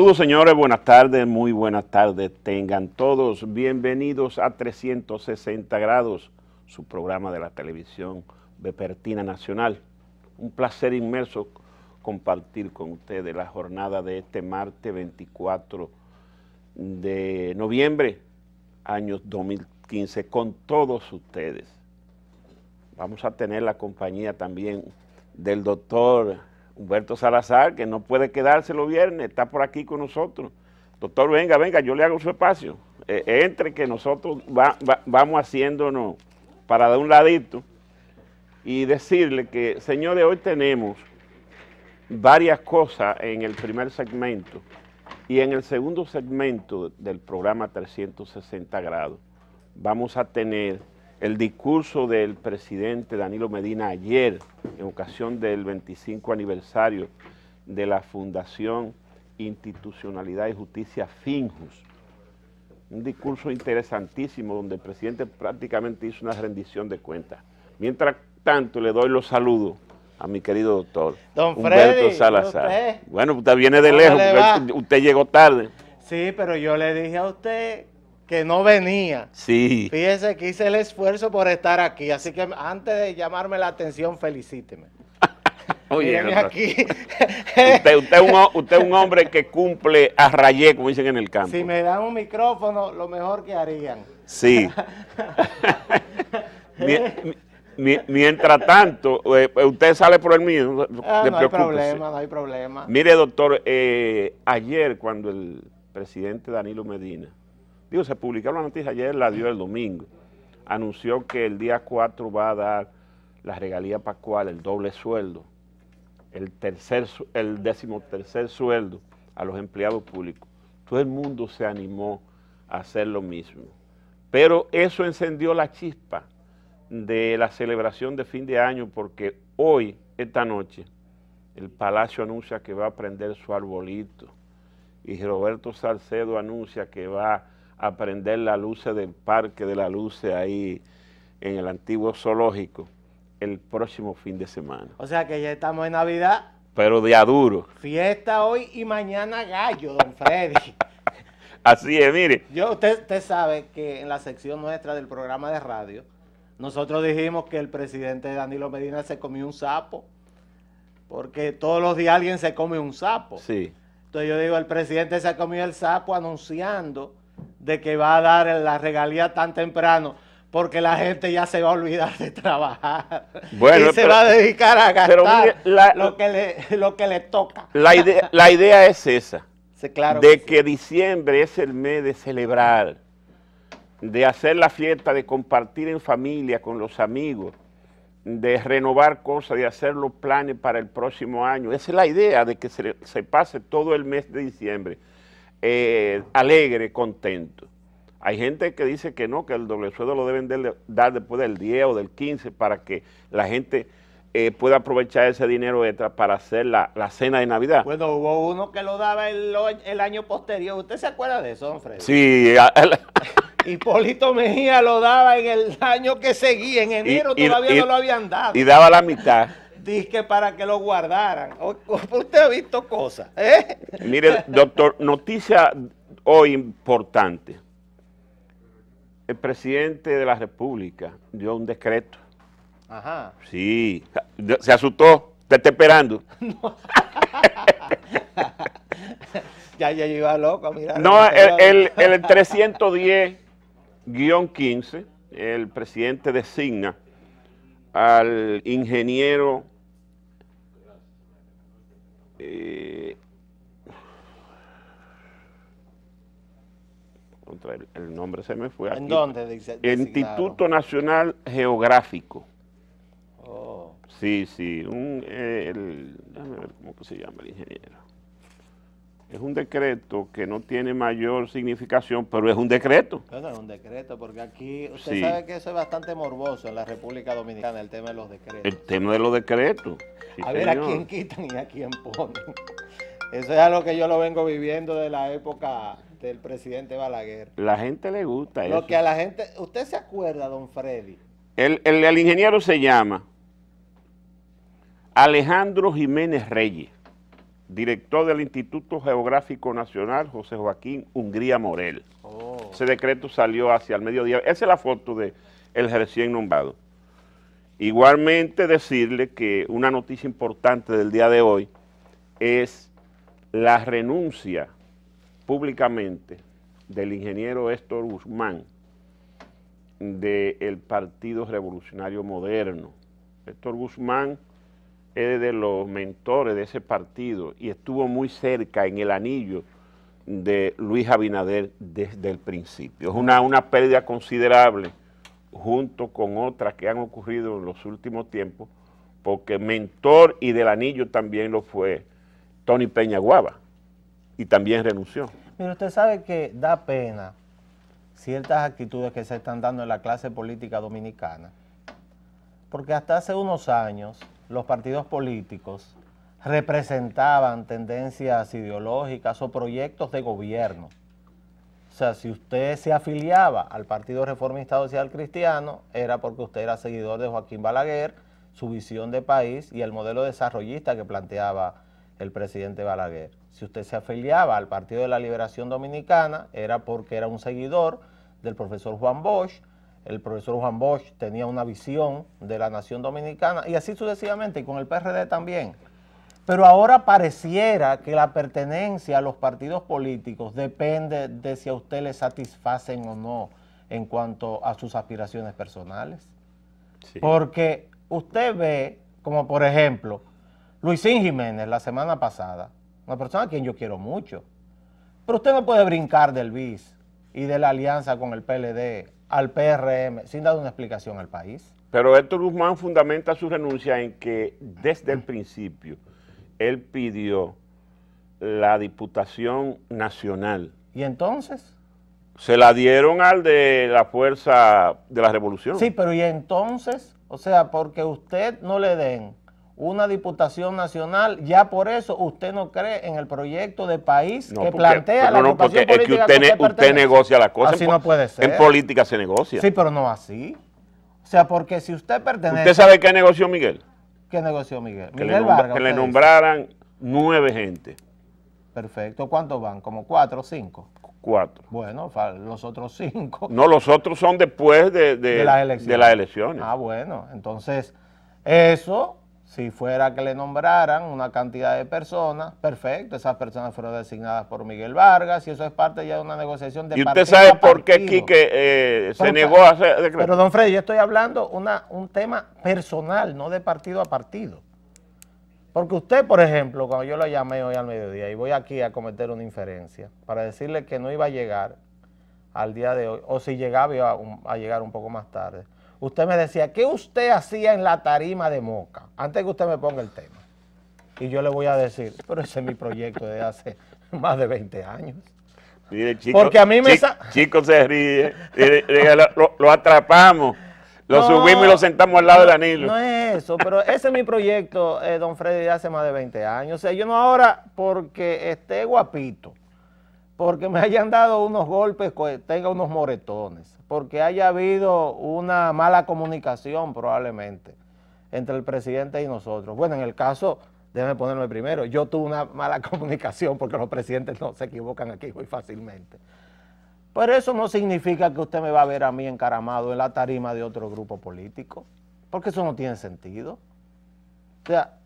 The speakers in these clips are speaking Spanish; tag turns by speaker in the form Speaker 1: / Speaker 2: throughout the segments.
Speaker 1: Saludos señores, buenas tardes, muy buenas tardes. Tengan todos bienvenidos a 360 grados, su programa de la televisión Bepertina Nacional. Un placer inmerso compartir con ustedes la jornada de este martes 24 de noviembre, año 2015, con todos ustedes. Vamos a tener la compañía también del doctor Humberto Salazar, que no puede quedarse viernes, está por aquí con nosotros. Doctor, venga, venga, yo le hago su espacio. Eh, entre que nosotros vamos haciéndonos para dar un ladito y decirle que, señores, hoy tenemos varias cosas en el primer segmento y en el segundo segmento del programa 360 grados vamos a tener el discurso del presidente Danilo Medina ayer, en ocasión del 25 aniversario de la Fundación Institucionalidad y Justicia Finjus. Un discurso interesantísimo donde el presidente prácticamente hizo una rendición de cuentas. Mientras tanto, le doy los saludos a mi querido doctor Humberto Salazar. bueno, usted viene de lejos, usted llegó tarde.
Speaker 2: Sí, pero yo le dije a usted que no venía. Sí. Fíjese que hice el esfuerzo por estar aquí, así que antes de llamarme la atención,
Speaker 1: felicíteme. Oye, usted, es un, hombre que cumple a rayé, como dicen en el campo. Si
Speaker 2: me dan un micrófono, lo mejor que harían.
Speaker 1: Sí. Mientras tanto, eh, pues, usted sale por el mío. no ah, hay problema,
Speaker 2: no hay problema. Mire,
Speaker 1: doctor, eh, ayer cuando el presidente Danilo Medina digo, se publicaron la noticia ayer, la dio el domingo. Anunció que el día 4 va a dar la regalía pascual, el doble sueldo, el, tercer, el décimo tercer sueldo a los empleados públicos. Todo el mundo se animó a hacer lo mismo. Pero eso encendió la chispa de la celebración de fin de año porque hoy, esta noche, el Palacio anuncia que va a prender su arbolito y Roberto Salcedo anuncia que va aprender prender la luz del parque de la luz ahí en el antiguo zoológico el próximo fin de semana.
Speaker 2: O sea que ya estamos en Navidad.
Speaker 1: Pero de duro.
Speaker 2: Fiesta hoy y mañana gallo, don Freddy.
Speaker 1: Así es, mire.
Speaker 2: Yo, usted, usted sabe que en la sección nuestra del programa de radio, nosotros dijimos que el presidente Danilo Medina se comió un sapo, porque todos los días alguien se come un sapo. Sí. Entonces yo digo, el presidente se comió el sapo anunciando de que va a dar la regalía tan temprano porque la gente ya se va a olvidar de trabajar y se va a dedicar a gastar lo, que le, lo que le toca.
Speaker 1: La idea, es esa, de que, diciembre es el mes de celebrar, de hacer la fiesta, de compartir en familia con los amigos, de renovar cosas, de hacer los planes para el próximo año. Esa es la idea de que se pase todo el mes de diciembre. Eh, alegre, contento. Hay gente que dice que no, que el doble sueldo lo deben dar después del 10 o del 15 para que la gente eh, pueda aprovechar ese dinero extra para hacer la, cena de Navidad. Bueno, hubo uno
Speaker 2: que lo daba el, año posterior. ¿Usted se acuerda de eso, don Freddy?
Speaker 1: Sí. Hipólito
Speaker 2: Mejía lo daba en el año que seguía, en enero todavía no lo habían dado. Y
Speaker 1: daba la mitad
Speaker 2: que para que lo guardaran. Usted ha visto cosas. ¿eh?
Speaker 1: Mire, doctor, noticia hoy importante. El presidente de la República dio un decreto. Ajá. Sí, se asustó. Te está esperando.
Speaker 2: ya, ya iba loco mira. No, el, el, el
Speaker 1: 310-15, el presidente designa al ingeniero contra eh, el, nombre se me fue. ¿En dónde? Dice, Instituto Nacional Geográfico. Oh. Sí, sí. Un, eh, déjame ver cómo se llama el ingeniero es un decreto que no tiene mayor significación, pero es un decreto.
Speaker 2: es un decreto, porque aquí usted sabe que eso es bastante morboso en la República Dominicana, el tema de los decretos. El
Speaker 1: tema de los decretos. a ver a quién
Speaker 2: quitan y a quién ponen. Eso es algo que yo lo vengo viviendo de la época del presidente Balaguer.
Speaker 1: La gente le gusta eso. Lo que a
Speaker 2: la gente... ¿Usted se acuerda, don Freddy?
Speaker 1: el ingeniero se llama Alejandro Jiménez Reyes director del Instituto Geográfico Nacional, José Joaquín Hungría Morel. Oh. Ese decreto salió hacia el mediodía. Esa es la foto del el recién nombrado. Igualmente decirle que una noticia importante del día de hoy es la renuncia públicamente del ingeniero Héctor Guzmán del Partido Revolucionario Moderno. Héctor Guzmán es de los mentores de ese partido y estuvo muy cerca en el anillo de Luis Abinader desde el principio. Es una, una pérdida considerable junto con otras que han ocurrido en los últimos tiempos, porque mentor y del anillo también lo fue Tony Peña Guava, y también renunció.
Speaker 2: Mire, usted sabe que da pena ciertas actitudes que se están dando en la clase política dominicana, porque hasta hace unos años los partidos políticos representaban tendencias ideológicas o proyectos de gobierno. O sea, si usted se afiliaba al Partido Reformista Social Cristiano, era porque usted era seguidor de Joaquín Balaguer, su visión de país y el modelo desarrollista que planteaba el presidente Balaguer. Si usted se afiliaba al Partido de la Liberación Dominicana, era porque era un seguidor del profesor Juan Bosch el profesor Juan Bosch tenía una visión de la nación dominicana y así sucesivamente, y con el PRD también. Pero ahora pareciera que la pertenencia a los partidos políticos depende de si a usted le satisfacen o no en cuanto a sus aspiraciones personales. Porque usted ve, como por ejemplo, Luisín Jiménez la semana pasada, una persona a quien yo quiero mucho, pero usted no puede brincar del BIS y de la alianza con el PLD al PRM sin dar una explicación al país.
Speaker 1: Pero Héctor Guzmán fundamenta su renuncia en que desde el mm. principio él pidió la Diputación Nacional.
Speaker 2: ¿Y entonces?
Speaker 1: Se la dieron al de la Fuerza de la Revolución. Sí, pero
Speaker 2: ¿y entonces? O sea, porque usted no le den una diputación nacional, ya por eso usted no cree en el proyecto de país que plantea la no, porque es que usted, usted, negocia las cosas. Así no puede ser. En
Speaker 1: política se negocia. Sí,
Speaker 2: pero no así. O sea, porque si usted pertenece... ¿Usted sabe
Speaker 1: qué negoció Miguel?
Speaker 2: ¿Qué negoció Miguel? Que, le, que le
Speaker 1: nombraran nueve gente. Perfecto.
Speaker 2: ¿Cuántos van? ¿Como cuatro o cinco? Cuatro. Bueno, los otros cinco. No,
Speaker 1: los otros son después de, de las elecciones. Ah,
Speaker 2: bueno. Entonces, eso si fuera que le nombraran una cantidad de personas, perfecto, esas personas fueron designadas por Miguel Vargas y eso es parte ya de una negociación de ¿Y usted sabe por
Speaker 1: qué Quique eh, se
Speaker 2: negó a hacer Pero, don Freddy, yo estoy hablando una, un tema personal, no de partido a partido. Porque usted, por ejemplo, cuando yo lo llamé hoy al mediodía y voy aquí a cometer una inferencia para decirle que no iba a llegar al día de hoy, o si llegaba iba a llegar un poco más tarde, usted me decía, ¿qué usted hacía en la tarima de Moca? Antes que usted me ponga el tema. Y yo le voy a decir, pero ese es mi proyecto de hace más de 20 años.
Speaker 1: Porque a mí me... Chicos, se ríe, lo, atrapamos. Lo subimos y lo sentamos al lado del anillo. No
Speaker 2: es eso, pero ese es mi proyecto, eh, don Freddy, de hace más de 20 años. O sea, yo no ahora porque esté guapito, porque me hayan dado unos golpes, tenga unos moretones, porque haya habido una mala comunicación probablemente entre el presidente y nosotros. Bueno, en el caso, déjeme ponerme primero, yo tuve una mala comunicación porque los presidentes no se equivocan aquí muy fácilmente. Pero eso no significa que usted me va a ver a mí encaramado en la tarima de otro grupo político, porque eso no tiene sentido. O sea,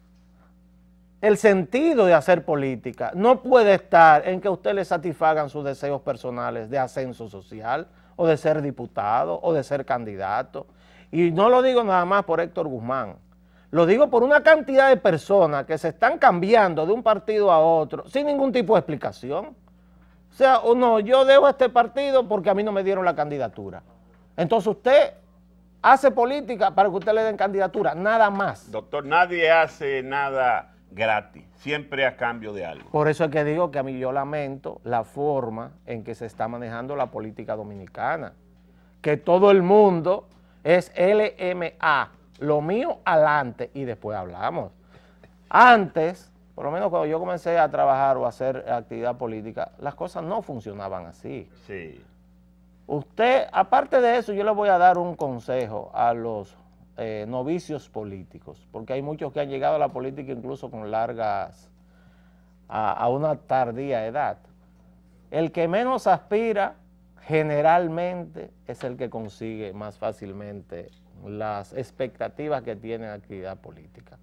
Speaker 2: el sentido de hacer política no puede estar en que a usted le satisfagan sus deseos personales de ascenso social o de ser diputado o de ser candidato. Y no lo digo nada más por Héctor Guzmán, lo digo por una cantidad de personas que se están cambiando de un partido a otro sin ningún tipo de explicación. O sea, o no, yo a este partido porque a mí no me dieron la candidatura. Entonces usted hace política para que usted le den candidatura, nada más.
Speaker 1: Doctor, nadie hace nada gratis, siempre a cambio de algo.
Speaker 2: Por eso es que digo que a mí yo lamento la forma en que se está manejando la política dominicana, que todo el mundo es LMA, lo mío adelante y después hablamos. Antes, por lo menos cuando yo comencé a trabajar o a hacer actividad política, las cosas no funcionaban así. Sí. Usted, aparte de eso, yo le voy a dar un consejo a los eh, novicios políticos, porque hay muchos que han llegado a la política incluso con largas, a, una tardía edad. El que menos aspira generalmente es el que consigue más fácilmente las expectativas que tiene la actividad política.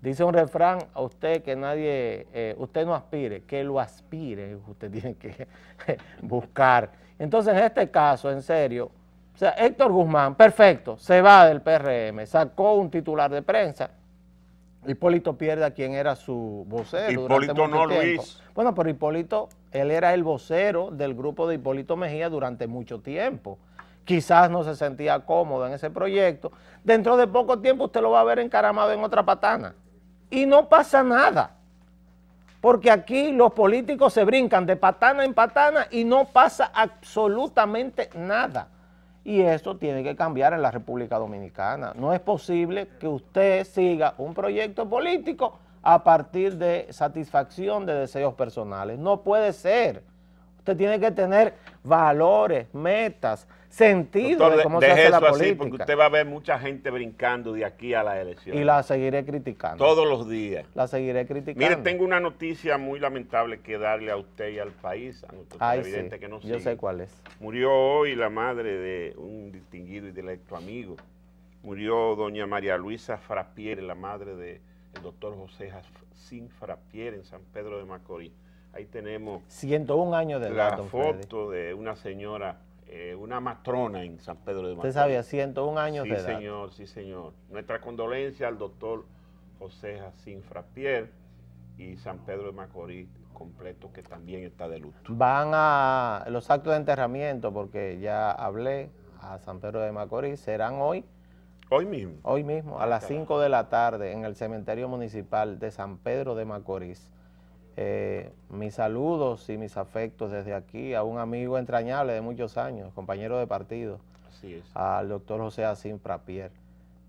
Speaker 2: Dice un refrán a usted que nadie, eh, usted no aspire, que lo aspire, usted tiene que buscar. Entonces, en este caso, en serio, o sea, Héctor Guzmán, perfecto, se va del PRM, sacó un titular de prensa. Hipólito pierde a quien era su vocero. Hipólito no, Luis. Bueno, pero Hipólito, él era el vocero del grupo de Hipólito Mejía durante mucho tiempo. Quizás no se sentía cómodo en ese proyecto. Dentro de poco tiempo usted lo va a ver encaramado en otra patana. Y no pasa nada. Porque aquí los políticos se brincan de patana en patana y no pasa absolutamente nada. Y eso tiene que cambiar en la República Dominicana. No es posible que usted siga un proyecto político a partir de satisfacción de deseos personales. No puede ser. Usted tiene que tener valores, metas, sentido de cómo eso la política. Así porque usted va
Speaker 1: a ver mucha gente brincando de aquí a la elección. Y la
Speaker 2: seguiré criticando. Todos los días. La seguiré criticando. Mire,
Speaker 1: tengo una noticia muy lamentable que darle a usted y al país, a Ay, sí. Yo sé cuál es. Murió hoy la madre de un distinguido y directo amigo. Murió doña María Luisa Frapier, la madre del doctor José Jacín Frapier en San Pedro de Macorís. Ahí tenemos
Speaker 2: 101 años de la foto
Speaker 1: de una señora eh, una matrona en San Pedro de Macorís. Usted sabía,
Speaker 2: 101 años de edad. Sí,
Speaker 1: señor, sí, señor. Nuestra condolencia al doctor José Jacín Frapier y San Pedro de Macorís completo que también está de luto.
Speaker 2: Van a los actos de enterramiento, porque ya hablé a San Pedro de Macorís, serán hoy. Hoy mismo. Hoy mismo, a ah, las 5 de la tarde en el cementerio municipal de San Pedro de Macorís. Eh, mis saludos y mis afectos desde aquí a un amigo entrañable de muchos años, compañero de partido, al doctor José Asim Prapier,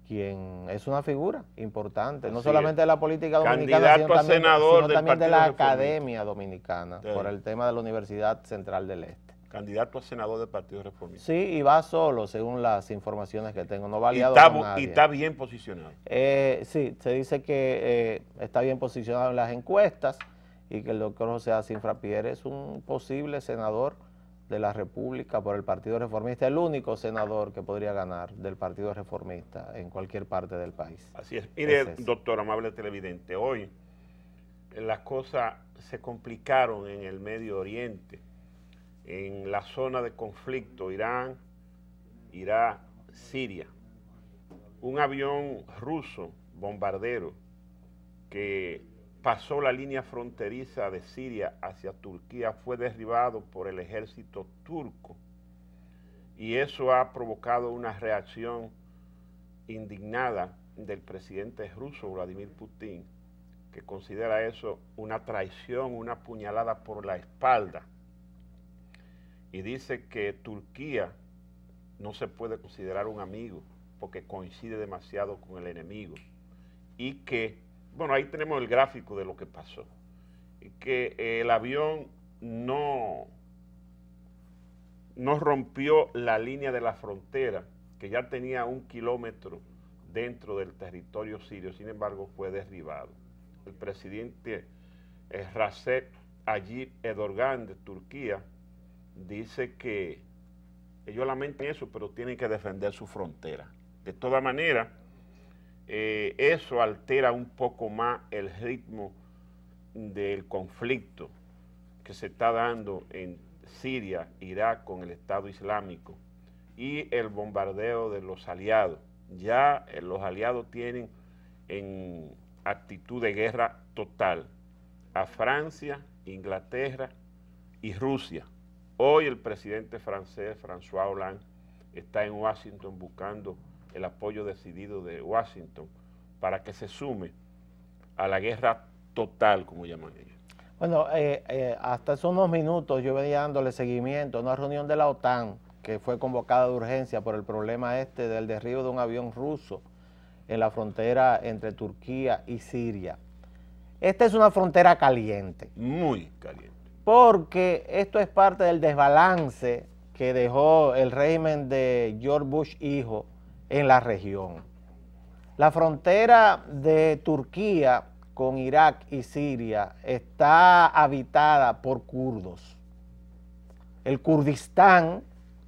Speaker 2: quien es una figura importante, no solamente de la política dominicana, sino, también, senador de la Academia Dominicana, por el tema de la Universidad Central del Este. Candidato a senador del Partido Reformista. Sí, y va solo, según las informaciones que tengo. No va aliado y está, Y está
Speaker 1: bien posicionado.
Speaker 2: Eh, sí, se dice que eh, está bien posicionado en las encuestas y que el doctor José Asinfra Pierre es un posible senador de la República por el Partido Reformista, el único senador que podría ganar del Partido Reformista en cualquier parte del país. Así es. Mire,
Speaker 1: doctor, amable televidente, hoy las cosas se complicaron en el Medio Oriente, en la zona de conflicto Irán, irá Siria. Un avión ruso, bombardero, que pasó la línea fronteriza de Siria hacia Turquía, fue derribado por el ejército turco y eso ha provocado una reacción indignada del presidente ruso Vladimir Putin, que considera eso una traición, una puñalada por la espalda y dice que Turquía no se puede considerar un amigo porque coincide demasiado con el enemigo y que bueno, ahí tenemos el gráfico de lo que pasó. Que el avión no, rompió la línea de la frontera, que ya tenía un kilómetro dentro del territorio sirio, sin embargo fue derribado. El presidente eh, Ayib Edorgan Erdogan de Turquía dice que ellos lamentan eso, pero tienen que defender su frontera. De todas manera, eh, eso altera un poco más el ritmo del conflicto que se está dando en Siria, Irak con el Estado Islámico y el bombardeo de los aliados. Ya eh, los aliados tienen en actitud de guerra total a Francia, Inglaterra y Rusia. Hoy el presidente francés, François Hollande, está en Washington buscando el apoyo decidido de Washington para que se sume a la guerra total, como llaman ellos.
Speaker 2: Bueno, eh, eh, hasta hace unos minutos yo venía dándole seguimiento a una reunión de la OTAN que fue convocada de urgencia por el problema este del derribo de un avión ruso en la frontera entre Turquía y Siria. Esta es una frontera caliente. Muy caliente. Porque esto es parte del desbalance que dejó el régimen de George Bush hijo en la región. La frontera de Turquía con Irak y Siria está habitada por kurdos. El Kurdistán,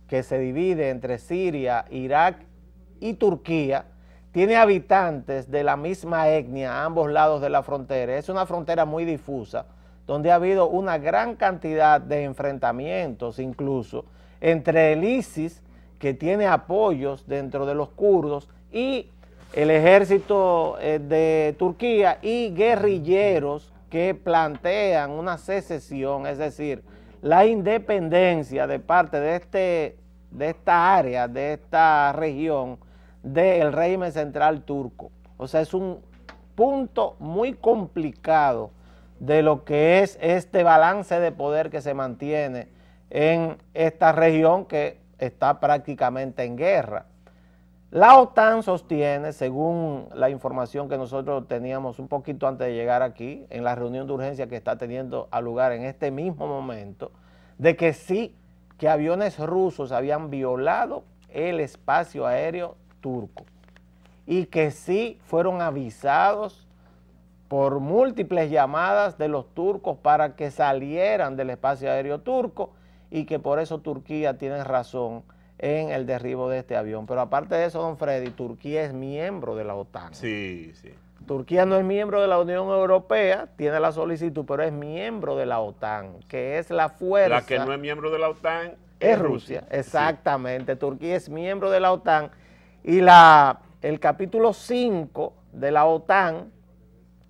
Speaker 2: que se divide entre Siria, Irak y Turquía, tiene habitantes de la misma etnia a ambos lados de la frontera. Es una frontera muy difusa, donde ha habido una gran cantidad de enfrentamientos incluso entre el ISIS que tiene apoyos dentro de los kurdos y el ejército eh, de Turquía y guerrilleros que plantean una secesión, es decir, la independencia de parte de, este, de esta área, de esta región, del régimen central turco. O sea, es un punto muy complicado de lo que es este balance de poder que se mantiene en esta región que está prácticamente en guerra. La OTAN sostiene, según la información que nosotros teníamos un poquito antes de llegar aquí, en la reunión de urgencia que está teniendo a lugar en este mismo momento, de que sí, que aviones rusos habían violado el espacio aéreo turco y que sí fueron avisados por múltiples llamadas de los turcos para que salieran del espacio aéreo turco y que por eso Turquía tiene razón en el derribo de este avión. Pero aparte de eso, don Freddy, Turquía es miembro de la OTAN. Sí, sí. Turquía no es miembro de la Unión Europea, tiene la solicitud, pero es miembro de la OTAN, que
Speaker 1: es la fuerza. La que no es miembro de la OTAN es,
Speaker 2: Rusia. Exactamente, Turquía es miembro de la OTAN y la, el capítulo 5 de la OTAN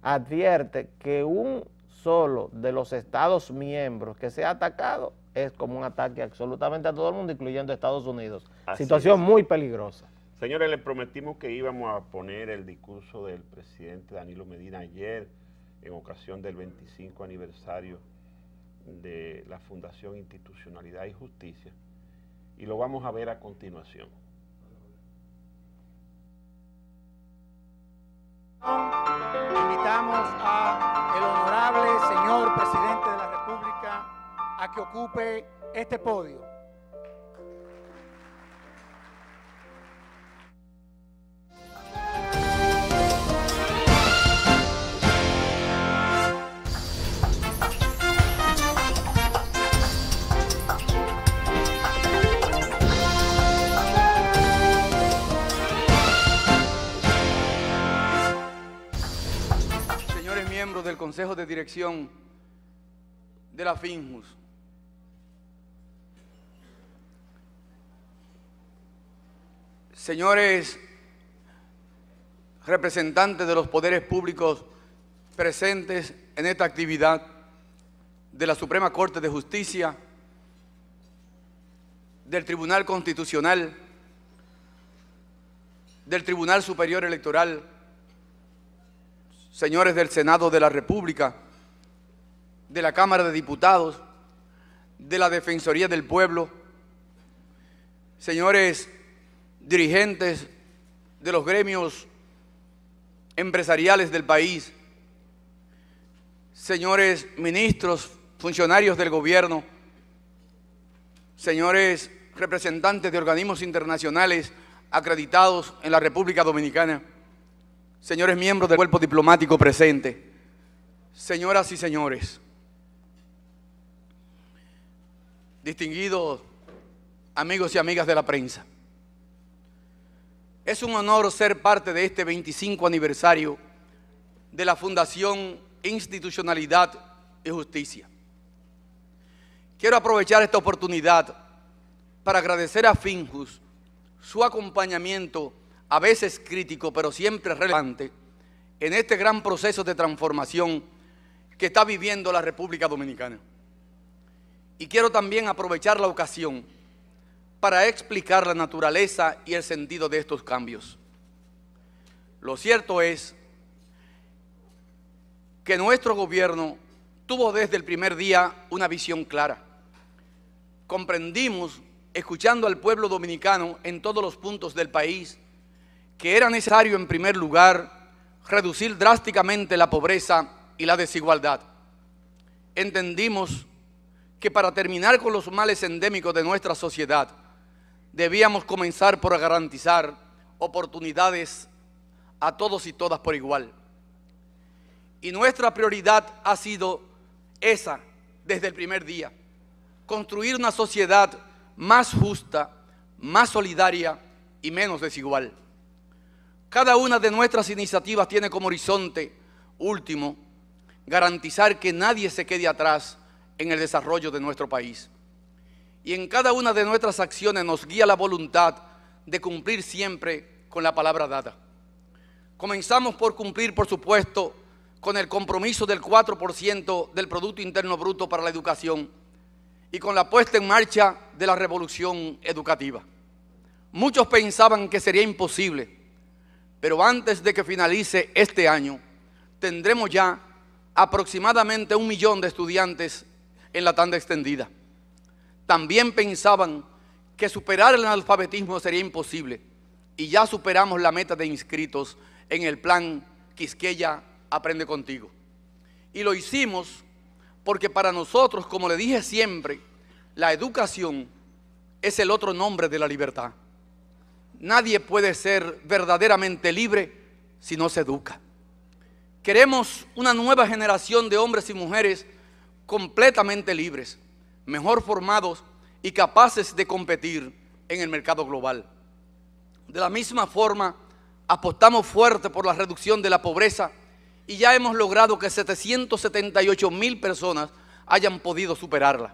Speaker 2: advierte que un solo de los estados miembros
Speaker 1: que se ha atacado es como un ataque absolutamente a todo el mundo, incluyendo Estados Unidos. Situación
Speaker 2: muy peligrosa.
Speaker 1: Señores, le prometimos que íbamos a poner el discurso del presidente Danilo Medina ayer en ocasión del 25 aniversario de la Fundación Institucionalidad y Justicia y lo vamos a ver a continuación. Invitamos
Speaker 2: a el honorable señor presidente de la que ocupe este podio.
Speaker 3: Señores miembros del Consejo de Dirección de la FINJUS, señores representantes de los poderes públicos presentes en esta actividad de la Suprema Corte de Justicia, del Tribunal Constitucional, del Tribunal Superior Electoral, señores del Senado de la República, de la Cámara de Diputados, de la Defensoría del Pueblo, señores dirigentes de los gremios empresariales del país, señores ministros, funcionarios del gobierno, señores representantes de organismos internacionales acreditados en la República Dominicana, señores miembros del cuerpo diplomático presente, señoras y señores, distinguidos amigos y amigas de la prensa. Es un honor ser parte de este 25 aniversario de la Fundación Institucionalidad y Justicia. Quiero aprovechar esta oportunidad para agradecer a Finjus su acompañamiento, a veces crítico, pero siempre relevante, en este gran proceso de transformación que está viviendo la República Dominicana. Y quiero también aprovechar la ocasión para explicar la naturaleza y el sentido de estos cambios. Lo cierto es que nuestro gobierno tuvo desde el primer día una visión clara. Comprendimos, escuchando al pueblo dominicano en todos los puntos del país, que era necesario en primer lugar reducir drásticamente la pobreza y la desigualdad. Entendimos que para terminar con los males endémicos de nuestra sociedad, debíamos comenzar por garantizar oportunidades a todos y todas por igual. Y nuestra prioridad ha sido esa desde el primer día, construir una sociedad más justa, más solidaria y menos desigual. Cada una de nuestras iniciativas tiene como horizonte último garantizar que nadie se quede atrás en el desarrollo de nuestro país y en cada una de nuestras acciones nos guía la voluntad de cumplir siempre con la palabra dada. Comenzamos por cumplir, por supuesto, con el compromiso del 4% del Producto Interno Bruto para la educación y con la puesta en marcha de la revolución educativa. Muchos pensaban que sería imposible, pero antes de que finalice este año, tendremos ya aproximadamente un millón de estudiantes en la tanda extendida también pensaban que superar el analfabetismo sería imposible y ya superamos la meta de inscritos en el plan Quisqueya Aprende contigo. Y lo hicimos porque para nosotros, como le dije siempre, la educación es el otro nombre de la libertad. Nadie puede ser verdaderamente libre si no se educa. Queremos una nueva generación de hombres y mujeres completamente libres, mejor formados y capaces de competir en el mercado global. De la misma forma, apostamos fuerte por la reducción de la pobreza y ya hemos logrado que 778 mil personas hayan podido superarla.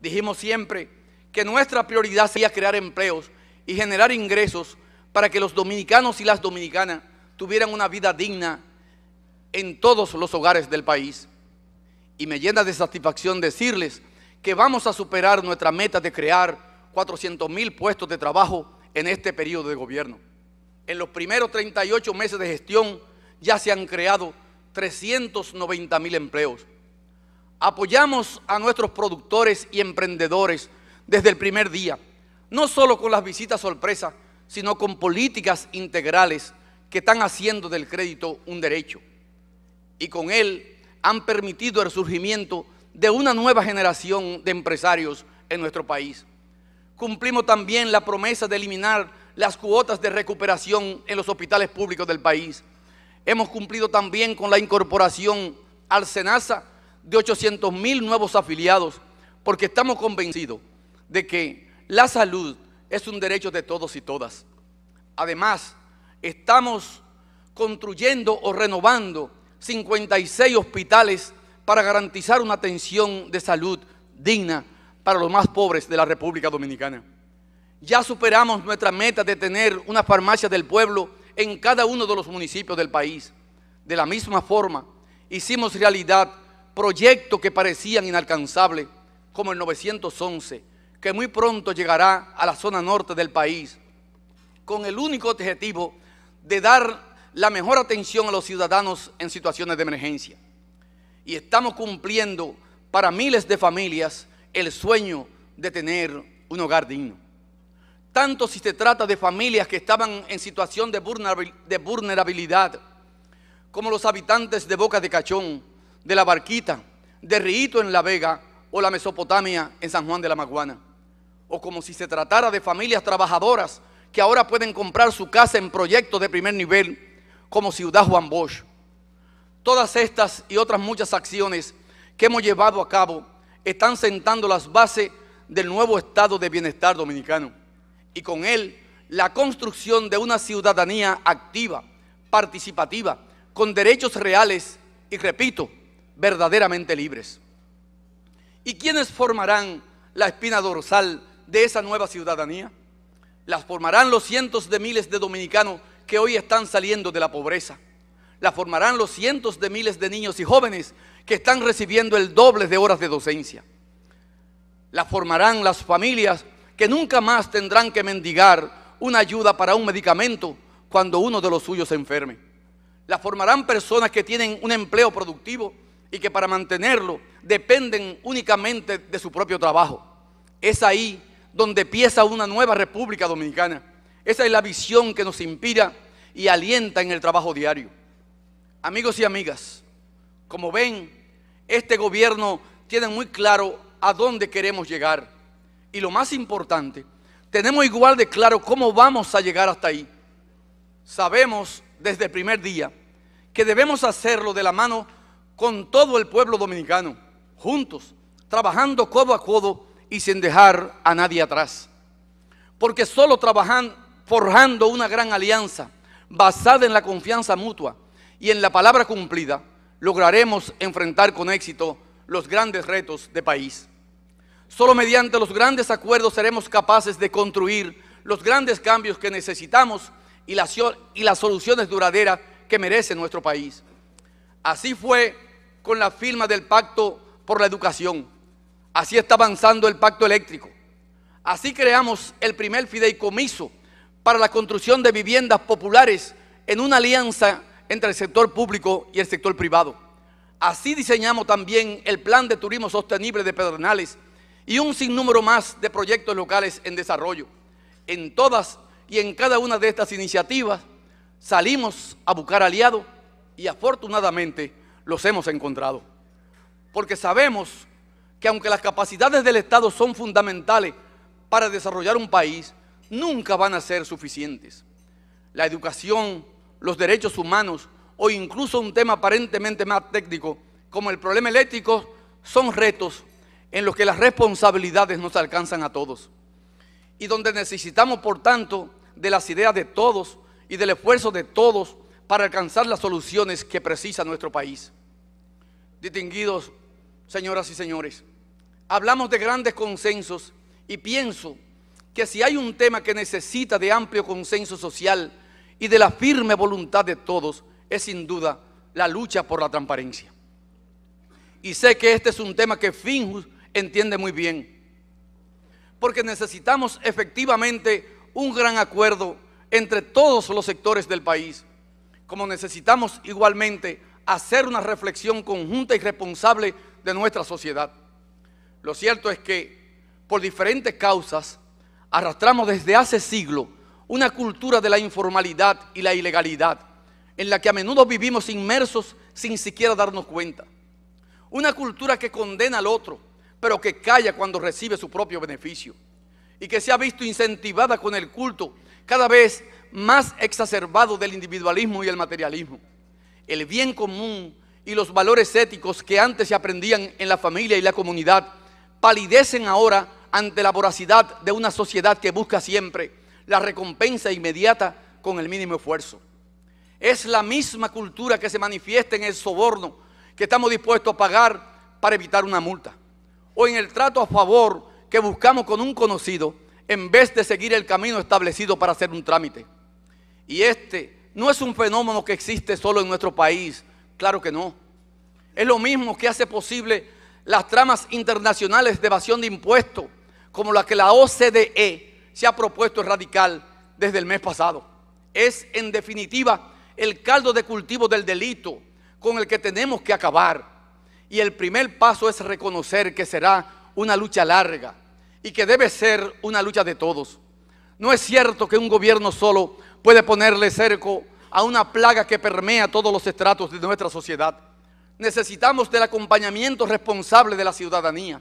Speaker 3: Dijimos siempre que nuestra prioridad sería crear empleos y generar ingresos para que los dominicanos y las dominicanas tuvieran una vida digna en todos los hogares del país. Y me llena de satisfacción decirles que vamos a superar nuestra meta de crear 400 mil puestos de trabajo en este periodo de gobierno. En los primeros 38 meses de gestión ya se han creado 390 mil empleos. Apoyamos a nuestros productores y emprendedores desde el primer día, no solo con las visitas sorpresa, sino con políticas integrales que están haciendo del crédito un derecho. Y con él han permitido el surgimiento de una nueva generación de empresarios en nuestro país. Cumplimos también la promesa de eliminar las cuotas de recuperación en los hospitales públicos del país. Hemos cumplido también con la incorporación al SENASA de 800 mil nuevos afiliados, porque estamos convencidos de que la salud es un derecho de todos y todas. Además, estamos construyendo o renovando 56 hospitales para garantizar una atención de salud digna para los más pobres de la República Dominicana. Ya superamos nuestra meta de tener una farmacia del pueblo en cada uno de los municipios del país. De la misma forma, hicimos realidad proyectos que parecían inalcanzables, como el 911, que muy pronto llegará a la zona norte del país, con el único objetivo de dar la mejor atención a los ciudadanos en situaciones de emergencia y estamos cumpliendo para miles de familias el sueño de tener un hogar digno. Tanto si se trata de familias que estaban en situación de vulnerabilidad, como los habitantes de Boca de Cachón, de La Barquita, de Riito en La Vega o la Mesopotamia en San Juan de la Maguana. O como si se tratara de familias trabajadoras que ahora pueden comprar su casa en proyectos de primer nivel, como Ciudad Juan Bosch Todas estas y otras muchas acciones que hemos llevado a cabo están sentando las bases del nuevo estado de bienestar dominicano y con él la construcción de una ciudadanía activa, participativa, con derechos reales y, repito, verdaderamente libres. ¿Y quiénes formarán la espina dorsal de esa nueva ciudadanía? Las formarán los cientos de miles de dominicanos que hoy están saliendo de la pobreza la formarán los cientos de miles de niños y jóvenes que están recibiendo el doble de horas de docencia. La formarán las familias que nunca más tendrán que mendigar una ayuda para un medicamento cuando uno de los suyos se enferme. La formarán personas que tienen un empleo productivo y que para mantenerlo dependen únicamente de su propio trabajo. Es ahí donde empieza una nueva República Dominicana. Esa es la visión que nos inspira y alienta en el trabajo diario. Amigos y amigas, como ven, este gobierno tiene muy claro a dónde queremos llegar. Y lo más importante, tenemos igual de claro cómo vamos a llegar hasta ahí. Sabemos desde el primer día que debemos hacerlo de la mano con todo el pueblo dominicano, juntos, trabajando codo a codo y sin dejar a nadie atrás. Porque solo trabajando forjando una gran alianza basada en la confianza mutua y en la palabra cumplida lograremos enfrentar con éxito los grandes retos de país. Solo mediante los grandes acuerdos seremos capaces de construir los grandes cambios que necesitamos y las, y las soluciones duraderas que merece nuestro país. Así fue con la firma del pacto por la educación. Así está avanzando el pacto eléctrico. Así creamos el primer fideicomiso para la construcción de viviendas populares en una alianza entre el sector público y el sector privado. Así diseñamos también el Plan de Turismo Sostenible de Pedernales y un sinnúmero más de proyectos locales en desarrollo. En todas y en cada una de estas iniciativas salimos a buscar aliados y afortunadamente los hemos encontrado. Porque sabemos que aunque las capacidades del Estado son fundamentales para desarrollar un país, nunca van a ser suficientes. La educación, los derechos humanos o incluso un tema aparentemente más técnico como el problema eléctrico son retos en los que las responsabilidades nos alcanzan a todos y donde necesitamos por tanto de las ideas de todos y del esfuerzo de todos para alcanzar las soluciones que precisa nuestro país. Distinguidos señoras y señores, hablamos de grandes consensos y pienso que si hay un tema que necesita de amplio consenso social, y de la firme voluntad de todos es sin duda la lucha por la transparencia. Y sé que este es un tema que Finjus entiende muy bien, porque necesitamos efectivamente un gran acuerdo entre todos los sectores del país, como necesitamos igualmente hacer una reflexión conjunta y responsable de nuestra sociedad. Lo cierto es que por diferentes causas arrastramos desde hace siglos una cultura de la informalidad y la ilegalidad, en la que a menudo vivimos inmersos sin siquiera darnos cuenta. Una cultura que condena al otro, pero que calla cuando recibe su propio beneficio, y que se ha visto incentivada con el culto cada vez más exacerbado del individualismo y el materialismo. El bien común y los valores éticos que antes se aprendían en la familia y la comunidad palidecen ahora ante la voracidad de una sociedad que busca siempre la recompensa inmediata con el mínimo esfuerzo. Es la misma cultura que se manifiesta en el soborno que estamos dispuestos a pagar para evitar una multa. O en el trato a favor que buscamos con un conocido en vez de seguir el camino establecido para hacer un trámite. Y este no es un fenómeno que existe solo en nuestro país, claro que no. Es lo mismo que hace posible las tramas internacionales de evasión de impuestos, como la que la OCDE se ha propuesto radical desde el mes pasado. Es en definitiva el caldo de cultivo del delito con el que tenemos que acabar. Y el primer paso es reconocer que será una lucha larga y que debe ser una lucha de todos. No es cierto que un gobierno solo puede ponerle cerco a una plaga que permea todos los estratos de nuestra sociedad. Necesitamos del acompañamiento responsable de la ciudadanía,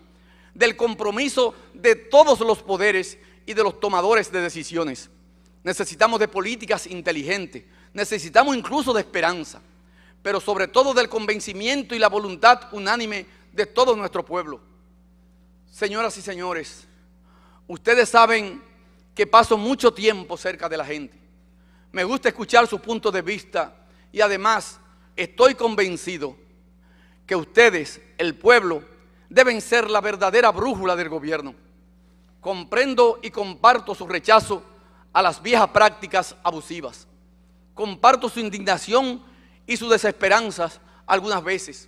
Speaker 3: del compromiso de todos los poderes y de los tomadores de decisiones. Necesitamos de políticas inteligentes. Necesitamos incluso de esperanza. Pero sobre todo del convencimiento y la voluntad unánime de todo nuestro pueblo. Señoras y señores, ustedes saben que paso mucho tiempo cerca de la gente. Me gusta escuchar su punto de vista y además estoy convencido que ustedes, el pueblo, deben ser la verdadera brújula del gobierno. Comprendo y comparto su rechazo a las viejas prácticas abusivas. Comparto su indignación y sus desesperanzas algunas veces.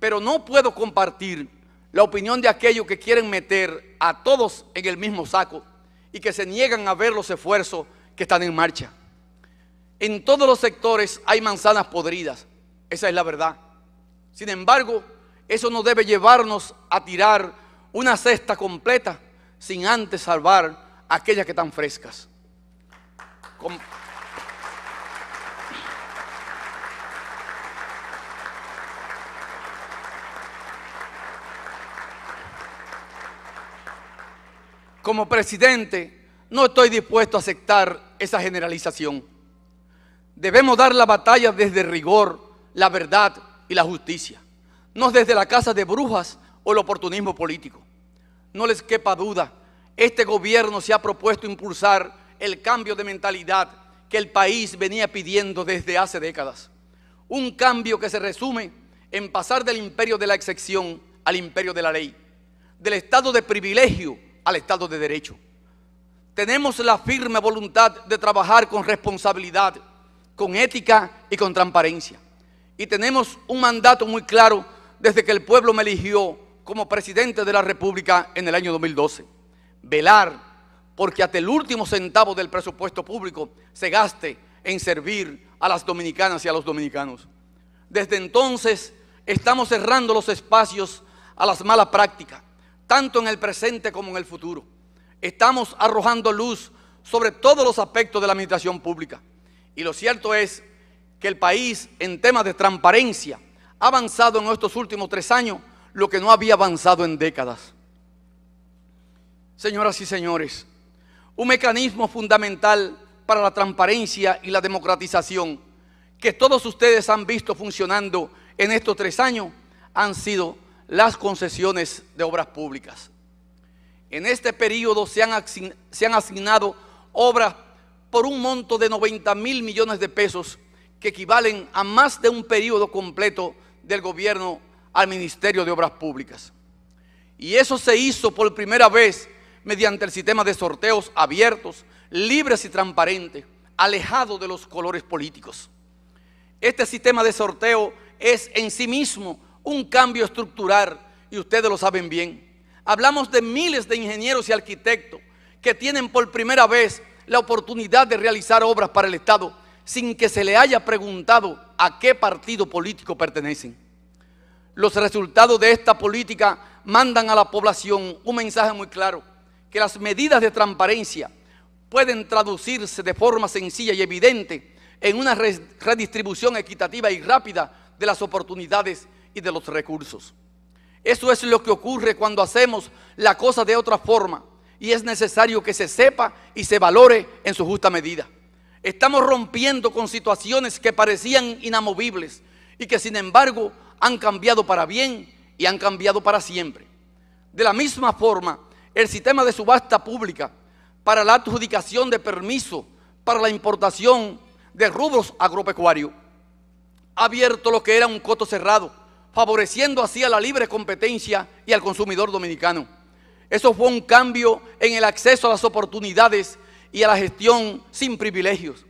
Speaker 3: Pero no puedo compartir la opinión de aquellos que quieren meter a todos en el mismo saco y que se niegan a ver los esfuerzos que están en marcha. En todos los sectores hay manzanas podridas, esa es la verdad. Sin embargo, eso no debe llevarnos a tirar una cesta completa sin antes salvar aquellas que están frescas. Como presidente, no estoy dispuesto a aceptar esa generalización. Debemos dar la batalla desde rigor, la verdad y la justicia, no desde la casa de brujas o el oportunismo político no les quepa duda, este gobierno se ha propuesto impulsar el cambio de mentalidad que el país venía pidiendo desde hace décadas. Un cambio que se resume en pasar del imperio de la excepción al imperio de la ley, del estado de privilegio al estado de derecho. Tenemos la firme voluntad de trabajar con responsabilidad, con ética y con transparencia. Y tenemos un mandato muy claro desde que el pueblo me eligió como presidente de la República en el año 2012. Velar porque hasta el último centavo del presupuesto público se gaste en servir a las dominicanas y a los dominicanos. Desde entonces estamos cerrando los espacios a las malas prácticas, tanto en el presente como en el futuro. Estamos arrojando luz sobre todos los aspectos de la administración pública. Y lo cierto es que el país en temas de transparencia ha avanzado en estos últimos tres años lo que no había avanzado en décadas. Señoras y señores, un mecanismo fundamental para la transparencia y la democratización que todos ustedes han visto funcionando en estos tres años han sido las concesiones de obras públicas. En este periodo se han, asignado obras por un monto de 90 mil millones de pesos que equivalen a más de un periodo completo del gobierno al Ministerio de Obras Públicas. Y eso se hizo por primera vez mediante el sistema de sorteos abiertos, libres y transparentes, alejado de los colores políticos. Este sistema de sorteo es en sí mismo un cambio estructural y ustedes lo saben bien. Hablamos de miles de ingenieros y arquitectos que tienen por primera vez la oportunidad de realizar obras para el Estado sin que se le haya preguntado a qué partido político pertenecen los resultados de esta política mandan a la población un mensaje muy claro, que las medidas de transparencia pueden traducirse de forma sencilla y evidente en una redistribución equitativa y rápida de las oportunidades y de los recursos. Eso es lo que ocurre cuando hacemos la cosa de otra forma y es necesario que se sepa y se valore en su justa medida. Estamos rompiendo con situaciones que parecían inamovibles y que sin embargo han cambiado para bien y han cambiado para siempre. De la misma forma, el sistema de subasta pública para la adjudicación de permisos para la importación de rubros agropecuarios ha abierto lo que era un coto cerrado, favoreciendo así a la libre competencia y al consumidor dominicano. Eso fue un cambio en el acceso a las oportunidades y a la gestión sin privilegios.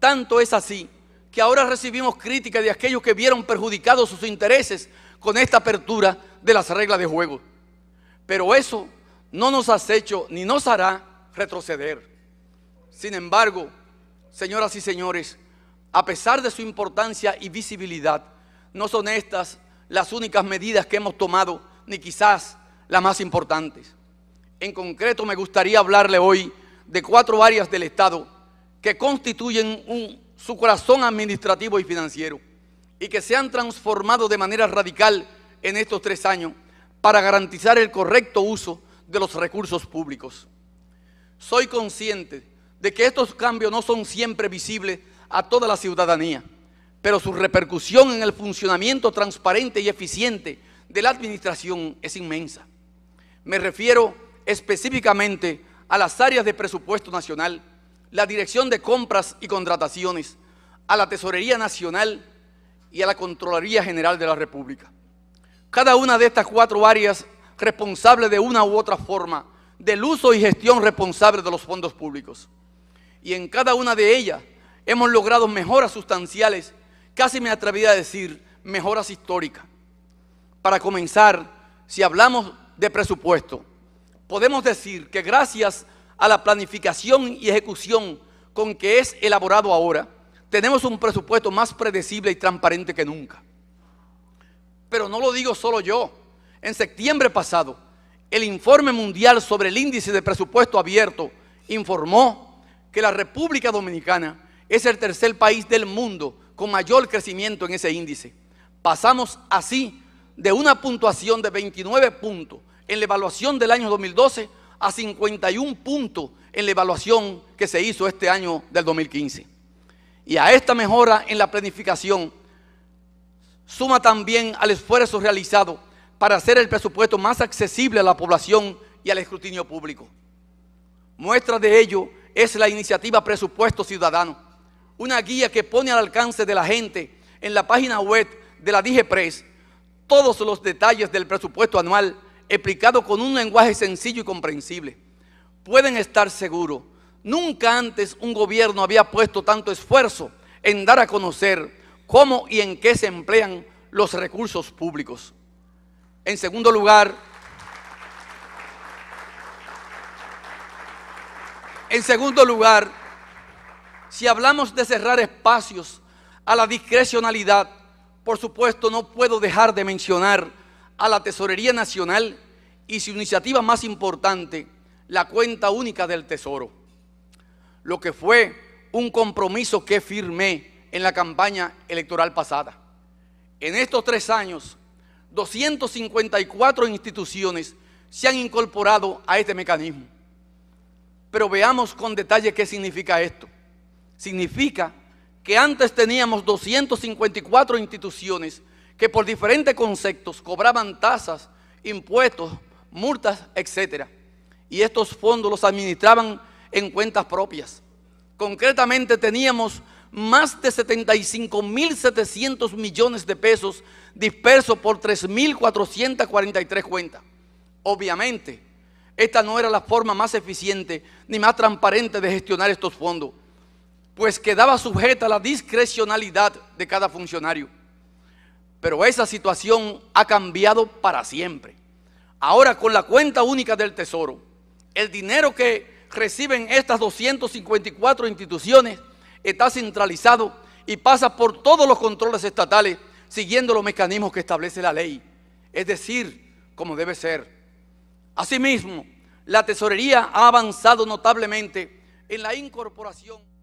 Speaker 3: Tanto es así que ahora recibimos críticas de aquellos que vieron perjudicados sus intereses con esta apertura de las reglas de juego. Pero eso no nos ha hecho ni nos hará retroceder. Sin embargo, señoras y señores, a pesar de su importancia y visibilidad, no son estas las únicas medidas que hemos tomado, ni quizás las más importantes. En concreto, me gustaría hablarle hoy de cuatro áreas del Estado que constituyen un su corazón administrativo y financiero y que se han transformado de manera radical en estos tres años para garantizar el correcto uso de los recursos públicos. Soy consciente de que estos cambios no son siempre visibles a toda la ciudadanía, pero su repercusión en el funcionamiento transparente y eficiente de la administración es inmensa. Me refiero específicamente a las áreas de presupuesto nacional, la Dirección de Compras y Contrataciones, a la Tesorería Nacional y a la Contraloría General de la República. Cada una de estas cuatro áreas responsable de una u otra forma del uso y gestión responsable de los fondos públicos. Y en cada una de ellas hemos logrado mejoras sustanciales, casi me atreví a decir mejoras históricas. Para comenzar, si hablamos de presupuesto, podemos decir que gracias a a la planificación y ejecución con que es elaborado ahora, tenemos un presupuesto más predecible y transparente que nunca. Pero no lo digo solo yo. En septiembre pasado, el informe mundial sobre el índice de presupuesto abierto informó que la República Dominicana es el tercer país del mundo con mayor crecimiento en ese índice. Pasamos así de una puntuación de 29 puntos en la evaluación del año 2012 a 51 puntos en la evaluación que se hizo este año del 2015. Y a esta mejora en la planificación suma también al esfuerzo realizado para hacer el presupuesto más accesible a la población y al escrutinio público. Muestra de ello es la iniciativa Presupuesto Ciudadano, una guía que pone al alcance de la gente en la página web de la DIGEPRES todos los detalles del presupuesto anual explicado con un lenguaje sencillo y comprensible. Pueden estar seguros, nunca antes un gobierno había puesto tanto esfuerzo en dar a conocer cómo y en qué se emplean los recursos públicos. En segundo lugar, en segundo lugar, si hablamos de cerrar espacios a la discrecionalidad, por supuesto no puedo dejar de mencionar a la Tesorería Nacional y su iniciativa más importante, la cuenta única del Tesoro, lo que fue un compromiso que firmé en la campaña electoral pasada. En estos tres años, 254 instituciones se han incorporado a este mecanismo. Pero veamos con detalle qué significa esto. Significa que antes teníamos 254 instituciones que por diferentes conceptos cobraban tasas, impuestos, multas, etc. Y estos fondos los administraban en cuentas propias. Concretamente teníamos más de 75.700 millones de pesos dispersos por 3.443 cuentas. Obviamente, esta no era la forma más eficiente ni más transparente de gestionar estos fondos, pues quedaba sujeta a la discrecionalidad de cada funcionario. Pero esa situación ha cambiado para siempre. Ahora con la cuenta única del Tesoro, el dinero que reciben estas 254 instituciones está centralizado y pasa por todos los controles estatales siguiendo los mecanismos que establece la ley. Es decir, como debe ser. Asimismo, la tesorería ha avanzado notablemente en la incorporación.